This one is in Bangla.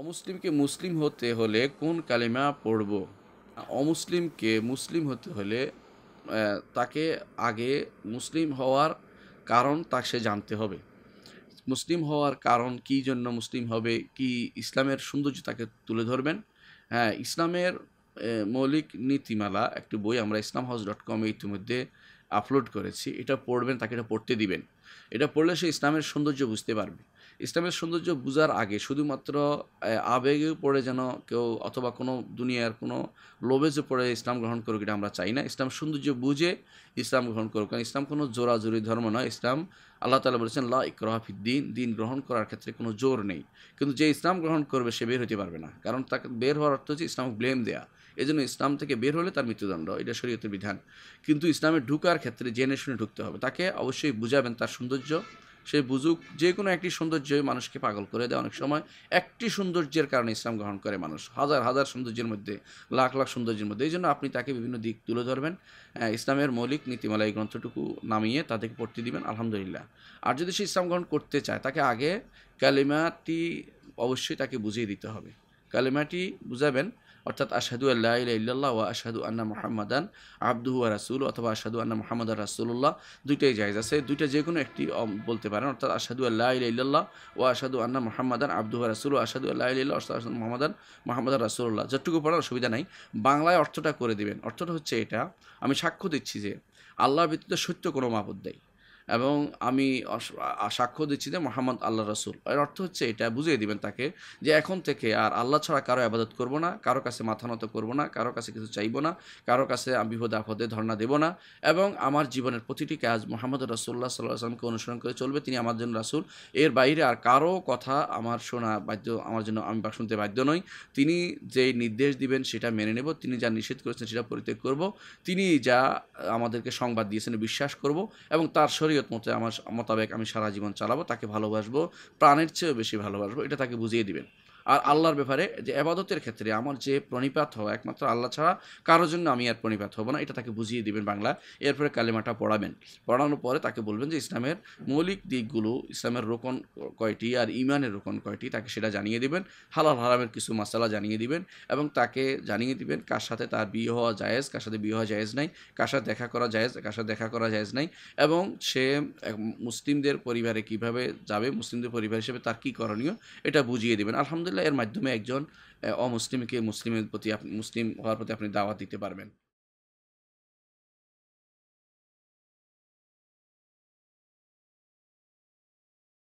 অমুসলিমকে মুসলিম হতে হলে কোন কালিমা পড়ব অমুসলিমকে মুসলিম হতে হলে তাকে আগে মুসলিম হওয়ার কারণ তা সে জানতে হবে মুসলিম হওয়ার কারণ কি জন্য মুসলিম হবে কি ইসলামের সৌন্দর্য তাকে তুলে ধরবেন হ্যাঁ ইসলামের মৌলিক নীতিমালা একটি বই আমরা ইসলাম হাউস ডট কমে ইতিমধ্যে আপলোড করেছি এটা পড়বেন তাকে এটা পড়তে দিবেন এটা পড়লে সে ইসলামের সৌন্দর্য বুঝতে পারবে ইসলামের সৌন্দর্য বোঝার আগে শুধুমাত্র আবেগে পড়ে যেন কেউ অথবা কোনো দুনিয়ার কোনো যে পড়ে ইসলাম গ্রহণ করুক এটা আমরা চাই না ইসলাম সৌন্দর্য বুঝে ইসলাম গ্রহণ করুক কারণ ইসলাম কোনো জোরাজোরি ধর্ম নয় ইসলাম আল্লাহ তালা বলেছেন লা ইকরাহাফিদ দিন দিন গ্রহণ করার ক্ষেত্রে কোনো জোর নেই কিন্তু যে ইসলাম গ্রহণ করবে সে বের হতে পারবে না কারণ তাকে বের হওয়ার অর্থ হচ্ছে ইসলাম ব্লেম দেয়া জন্য ইসলাম থেকে বের হলে তার মৃত্যুদণ্ড এটা শরীয়তের বিধান কিন্তু ইসলামে ঢুকার ক্ষেত্রে জেনে শুনে ঢুকতে হবে তাকে অবশ্যই বুঝাবেন তার সৌন্দর্য সেই বুজুক যে কোনো একটি সৌন্দর্যই মানুষকে পাগল করে দেয় অনেক সময় একটি সৌন্দর্যের কারণে ইসলাম গ্রহণ করে মানুষ হাজার হাজার সৌন্দর্যের মধ্যে লাখ লাখ সৌন্দর্যের মধ্যে এই জন্য আপনি তাকে বিভিন্ন দিক তুলে ধরবেন ইসলামের মৌলিক নীতিমালা এই গ্রন্থটুকু নামিয়ে তাদেরকে পড়তে দিবেন আলহামদুলিল্লাহ আর যদি সে ইসলাম গ্রহণ করতে চায় তাকে আগে ক্যালিমাটি অবশ্যই তাকে বুঝিয়ে দিতে হবে কালেমাটি বুঝাবেন অর্থাৎ আশাদু আল্লাহ ইল্লাল্লাহ ওয়া আন্না মোহাম্মদান আব্দুহু ওয়া রাসুল অথবা আশাদু আন্না মোহাম্মদ রাসুল্লাহ দুইটাই জায়গা আছে দুইটা যে কোনো একটি বলতে পারেন অর্থাৎ আশাদু আল্লাহ ইল্লাল্লাহ ওয়া আশাদু আন্না মোহাম্মদান আব্দু রাসুল ও আশাদু আল্লাহ অর্থাৎ মোহাম্মদান মোহাম্মদ রাসুল্লাহ যতটুকু পড়ার অসুবিধা নাই বাংলায় অর্থটা করে দিবেন অর্থটা হচ্ছে এটা আমি সাক্ষ্য দিচ্ছি যে আল্লাহ ব্যতীত সত্য কোনো মাপদ দেয় এবং আমি সাক্ষ্য দিচ্ছি যে মোহাম্মদ আল্লাহ রসুল এর অর্থ হচ্ছে এটা বুঝিয়ে দিবেন তাকে যে এখন থেকে আর আল্লাহ ছাড়া কারো আবাদত করব না কারো কাছে মাথা নত করবো না কারো কাছে কিছু চাইব না কারো কাছে আমি বিপদ আপদে ধর্ণা দেব না এবং আমার জীবনের প্রতিটি কাজ মোহাম্মদ রসুল্লাহ সাল্লাহ আসলামকে অনুসরণ করে চলবে তিনি আমার জন্য রাসুল এর বাইরে আর কারো কথা আমার শোনা বাধ্য আমার জন্য আমি শুনতে বাধ্য নই তিনি যে নির্দেশ দিবেন সেটা মেনে নেব তিনি যা নিষেধ করেছেন সেটা পরিত্যাগ করব তিনি যা আমাদেরকে সংবাদ দিয়েছেন বিশ্বাস করব এবং তার শরীর শরীয়ত মতে আমার মোতাবেক আমি সারা জীবন চালাবো তাকে ভালোবাসবো প্রাণের চেয়েও বেশি ভালোবাসবো এটা তাকে বুঝিয়ে দিবেন আর আল্লাহর ব্যাপারে যে আবাদতের ক্ষেত্রে আমার যে প্রণিপাত হওয়া একমাত্র আল্লাহ ছাড়া কারোর জন্য আমি আর প্রণিপাত হব না এটা তাকে বুঝিয়ে দিবেন বাংলা এরপরে কালেমাটা পড়াবেন পড়ানোর পরে তাকে বলবেন যে ইসলামের মৌলিক দিকগুলো ইসলামের রোকন কয়টি আর ইমানের রোকন কয়টি তাকে সেটা জানিয়ে দিবেন হালাল হারামের কিছু মশালা জানিয়ে দিবেন এবং তাকে জানিয়ে দিবেন কার সাথে তার বিয়ে হওয়া জায়েজ কার সাথে বিয়ে হওয়া জায়েজ নাই কার সাথে দেখা করা জায়েজ কার সাথে দেখা করা জায়েজ নাই এবং সে মুসলিমদের পরিবারে কিভাবে যাবে মুসলিমদের পরিবার হিসেবে তার কী করণীয় এটা বুঝিয়ে দেবেন আলহামদুলিল্লাহ তাহলে এর মাধ্যমে একজন অমুসলিমকে মুসলিমের প্রতি মুসলিম হওয়ার প্রতি আপনি দাওয়াত দিতে পারবেন